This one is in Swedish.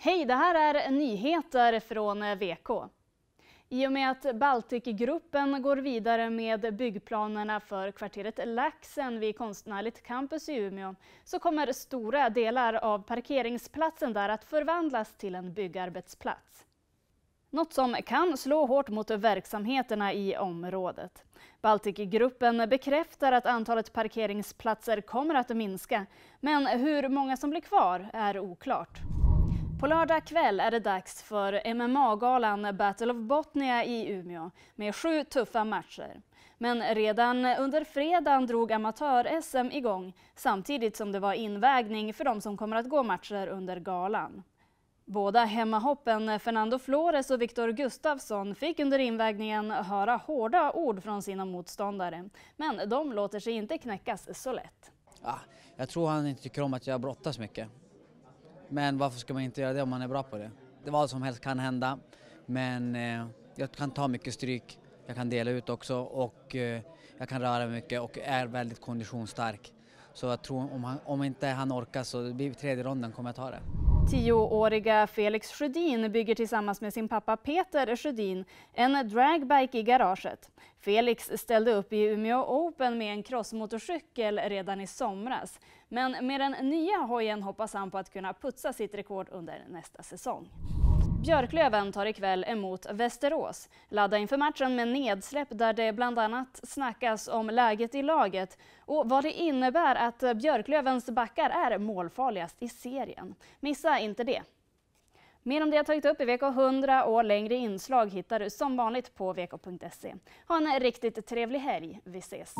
Hej, det här är nyheter från VK. I och med att Baltikgruppen går vidare med byggplanerna för kvarteret Laxen vid Konstnärligt Campus i Umeå så kommer stora delar av parkeringsplatsen där att förvandlas till en byggarbetsplats. Något som kan slå hårt mot verksamheterna i området. Baltikgruppen bekräftar att antalet parkeringsplatser kommer att minska, men hur många som blir kvar är oklart. På lördag kväll är det dags för MMA-galan Battle of Botnia i Umeå med sju tuffa matcher. Men redan under fredagen drog amatör-SM igång samtidigt som det var invägning för de som kommer att gå matcher under galan. Båda hemmahoppen Fernando Flores och Viktor Gustafsson fick under invägningen höra hårda ord från sina motståndare. Men de låter sig inte knäckas så lätt. Ja, ah, jag tror han inte tycker om att jag brottas mycket. Men varför ska man inte göra det om man är bra på det? Det vad som helst kan hända, men eh, jag kan ta mycket stryk, jag kan dela ut också och eh, jag kan röra mycket och är väldigt konditionsstark. Så jag tror om, han, om inte han orkar så blir tredje ronden kommer jag ta det. Tioåriga Felix Sjödin bygger tillsammans med sin pappa Peter Sjödin en dragbike i garaget. Felix ställde upp i Umeå Open med en crossmotorcykel redan i somras. Men med den nya hojen hoppas han på att kunna putsa sitt rekord under nästa säsong. Björklöven tar ikväll emot Västerås. Ladda inför matchen med nedsläpp där det bland annat snackas om läget i laget och vad det innebär att Björklövens backar är målfarligast i serien. Missa inte det! Mer om det jag tagit upp i VK100 och längre inslag hittar du som vanligt på vk.se. Ha en riktigt trevlig helg. Vi ses!